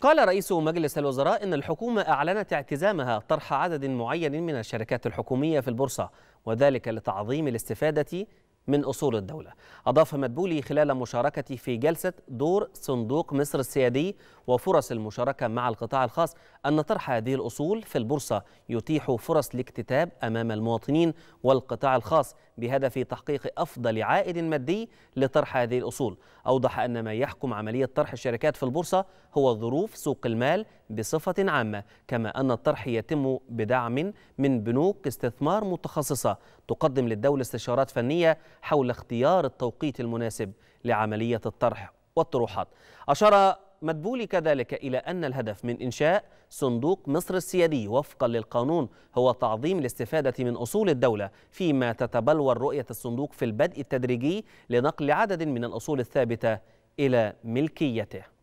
قال رئيس مجلس الوزراء إن الحكومة أعلنت اعتزامها طرح عدد معين من الشركات الحكومية في البورصة وذلك لتعظيم الاستفادة من أصول الدولة أضاف مدبولي خلال مشاركتي في جلسة دور صندوق مصر السيادي وفرص المشاركة مع القطاع الخاص أن طرح هذه الأصول في البورصة يتيح فرص الاكتتاب أمام المواطنين والقطاع الخاص بهدف تحقيق أفضل عائد مادي لطرح هذه الأصول أوضح أن ما يحكم عملية طرح الشركات في البورصة هو ظروف سوق المال بصفة عامة كما أن الطرح يتم بدعم من بنوك استثمار متخصصة تقدم للدولة استشارات فنية حول اختيار التوقيت المناسب لعملية الطرح والطروحات أشار مدبولي كذلك إلى أن الهدف من إنشاء صندوق مصر السيادي وفقا للقانون هو تعظيم الاستفادة من أصول الدولة فيما تتبلور رؤية الصندوق في البدء التدريجي لنقل عدد من الأصول الثابتة إلى ملكيته